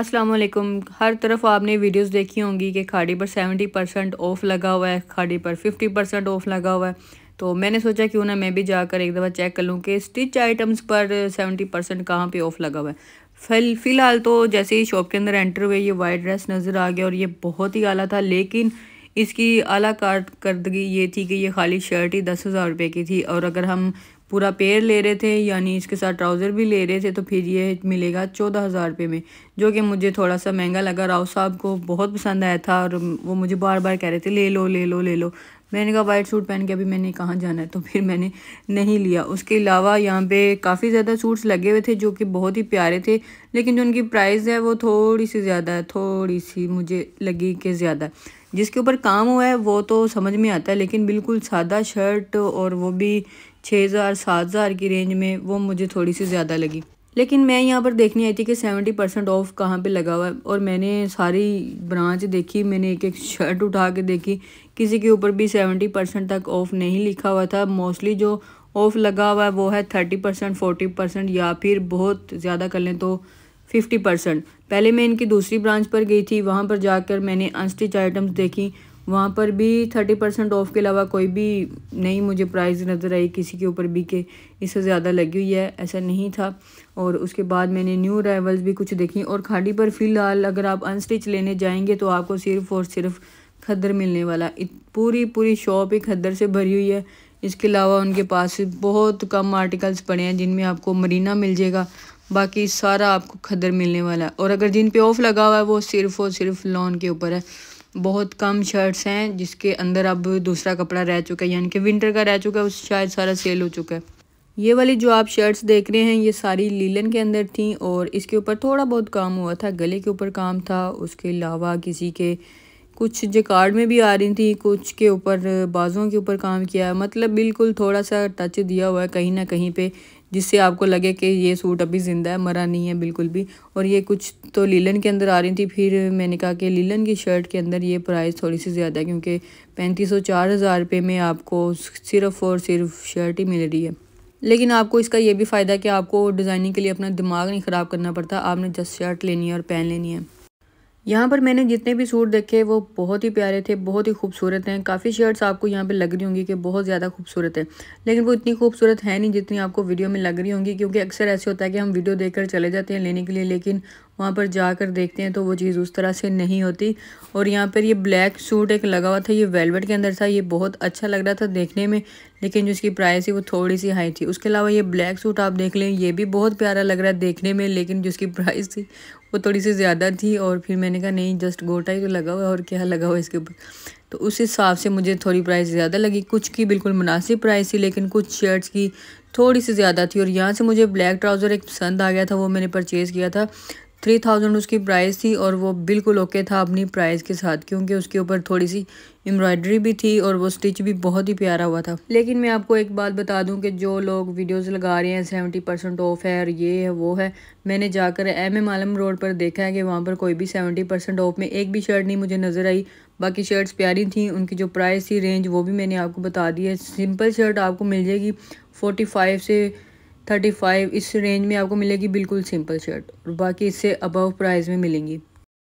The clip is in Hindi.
अस्सलाम वालेकुम हर तरफ आपने वीडियोस देखी होंगी कि खाड़ी पर सेवेंटी परसेंट ऑफ़ लगा हुआ है खाड़ी पर फिफ्टी परसेंट ऑफ़ लगा हुआ है तो मैंने सोचा क्यों ना मैं भी जाकर एक दफ़ा चेक कर लूँ कि स्टिच आइटम्स पर सेवेंटी परसेंट कहाँ पर ऑफ़ लगा हुआ है फिल फ़िलहाल तो जैसे ही शॉप के अंदर एंटर हुए ये वाइट ड्रेस नज़र आ गया और ये बहुत ही आला था लेकिन इसकी अला कारकर्दगी ये थी कि ये खाली शर्ट ही दस हज़ार रुपये की थी और अगर हम पूरा पेयर ले रहे थे यानी इसके साथ ट्राउज़र भी ले रहे थे तो फिर ये मिलेगा चौदह हज़ार रुपये में जो कि मुझे थोड़ा सा महंगा लगा राव साहब को बहुत पसंद आया था और वो मुझे बार बार कह रहे थे ले लो ले लो ले लो मैंने कहा वाइट सूट पहन के अभी मैंने कहाँ जाना है तो फिर मैंने नहीं लिया उसके अलावा यहाँ पे काफ़ी ज़्यादा सूट्स लगे हुए थे जो कि बहुत ही प्यारे थे लेकिन जो उनकी प्राइस है वो थोड़ी सी ज़्यादा है थोड़ी सी मुझे लगी कि ज़्यादा जिसके ऊपर काम हुआ है वो तो समझ में आता है लेकिन बिल्कुल सादा शर्ट और वो भी छः हज़ार सात हज़ार की रेंज में वो मुझे थोड़ी सी ज़्यादा लगी लेकिन मैं यहाँ पर देखने आई थी कि सेवेंटी परसेंट ऑफ कहाँ पे लगा हुआ है और मैंने सारी ब्रांच देखी मैंने एक एक शर्ट उठा के देखी किसी के ऊपर भी सेवेंटी परसेंट तक ऑफ नहीं लिखा हुआ था मोस्टली जो ऑफ लगा हुआ है वो है थर्टी परसेंट फोर्टी परसेंट या फिर बहुत ज़्यादा कर लें तो फिफ्टी परसेंट पहले मैं इनकी दूसरी ब्रांच पर गई थी वहाँ पर जाकर मैंने अनस्टिच आइटम्स देखी वहाँ पर भी थर्टी परसेंट ऑफ़ के अलावा कोई भी नहीं मुझे प्राइस नज़र आई किसी के ऊपर भी के इससे ज़्यादा लगी हुई है ऐसा नहीं था और उसके बाद मैंने न्यू अराइवल्स भी कुछ देखी और खाड़ी पर फ़िलहाल अगर आप अनस्टिच लेने जाएंगे तो आपको सिर्फ़ और सिर्फ खद्दर मिलने वाला पूरी पूरी शॉप ही खद्दर से भरी हुई है इसके अलावा उनके पास बहुत कम आर्टिकल्स पड़े हैं जिनमें आपको मरीना मिल जाएगा बाकी सारा आपको खदर मिलने वाला है और अगर जिन पे ऑफ लगा हुआ है वो सिर्फ़ और सिर्फ लॉन के ऊपर है बहुत कम शर्ट्स हैं जिसके अंदर अब दूसरा कपड़ा रह चुका है यानी कि विंटर का रह चुका है उस शायद सारा सेल हो चुका है ये वाली जो आप शर्ट्स देख रहे हैं ये सारी लीलन के अंदर थी और इसके ऊपर थोड़ा बहुत काम हुआ था गले के ऊपर काम था उसके अलावा किसी के कुछ जकार्ड में भी आ रही थी कुछ के ऊपर बाजुओं के ऊपर काम किया है मतलब बिल्कुल थोड़ा सा टच दिया हुआ है कहीं ना कहीं पे जिससे आपको लगे कि ये सूट अभी ज़िंदा है मरा नहीं है बिल्कुल भी और ये कुछ तो लीलन के अंदर आ रही थी फिर मैंने कहा कि लीलन की शर्ट के अंदर ये प्राइस थोड़ी सी ज़्यादा है क्योंकि पैंतीस सौ चार हज़ार रुपये में आपको सिर्फ़ और सिर्फ शर्ट ही मिल रही है लेकिन आपको इसका ये भी फ़ायदा है कि आपको डिज़ाइनिंग के लिए अपना दिमाग नहीं ख़राब करना पड़ता आपने जस्ट शर्ट लेनी है और पहन लेनी है यहाँ पर मैंने जितने भी सूट देखे वो बहुत ही प्यारे थे बहुत ही खूबसूरत हैं काफ़ी शर्ट्स आपको यहाँ पे लग रही होंगी कि बहुत ज़्यादा खूबसूरत है लेकिन वो इतनी खूबसूरत है नहीं जितनी आपको वीडियो में लग रही होंगी क्योंकि अक्सर ऐसे होता है कि हम वीडियो देखकर चले जाते हैं लेने के लिए लेकिन वहाँ पर जाकर देखते हैं तो वो चीज़ उस तरह से नहीं होती और यहाँ पर ये ब्लैक सूट एक लगा हुआ था ये वेलवेट के अंदर था ये बहुत अच्छा लग रहा था देखने में लेकिन जो इसकी प्राइस है वो थोड़ी सी हाई थी उसके अलावा ये ब्लैक सूट आप देख लें ये भी बहुत प्यारा लग रहा है देखने में लेकिन जो इसकी प्राइस थी वो थोड़ी सी ज़्यादा थी और फिर मैंने कहा नहीं जस्ट गोटा ही तो लगा हुआ और क्या लगा हुआ इसके ऊपर तो उस हिसाब से मुझे थोड़ी प्राइस ज़्यादा लगी कुछ की बिल्कुल मुनासिब प्राइस थी लेकिन कुछ शर्ट्स की थोड़ी सी ज़्यादा थी और यहाँ से मुझे ब्लैक ट्राउज़र एक पसंद आ गया था वो मैंने परचेज़ किया था थ्री थाउजेंड उसकी प्राइस थी और वो बिल्कुल ओके था अपनी प्राइस के साथ क्योंकि उसके ऊपर थोड़ी सी एम्ब्रॉयडरी भी थी और वो स्टिच भी बहुत ही प्यारा हुआ था लेकिन मैं आपको एक बात बता दूं कि जो लोग वीडियोस लगा रहे हैं सेवेंटी परसेंट ऑफ है और ये है वो है मैंने जाकर एम एम आलम रोड पर देखा है कि वहाँ पर कोई भी सेवेंटी परसेंट ऑफ में एक भी शर्ट नहीं मुझे नज़र आई बाकी शर्ट्स प्यारी थी उनकी जो प्राइस थी रेंज वो भी मैंने आपको बता दी है सिंपल शर्ट आपको मिल जाएगी फोर्टी फाइव से थर्टी फाइव इस रेंज में आपको मिलेगी बिल्कुल सिंपल शर्ट और बाकी इससे अबव प्राइस में मिलेंगी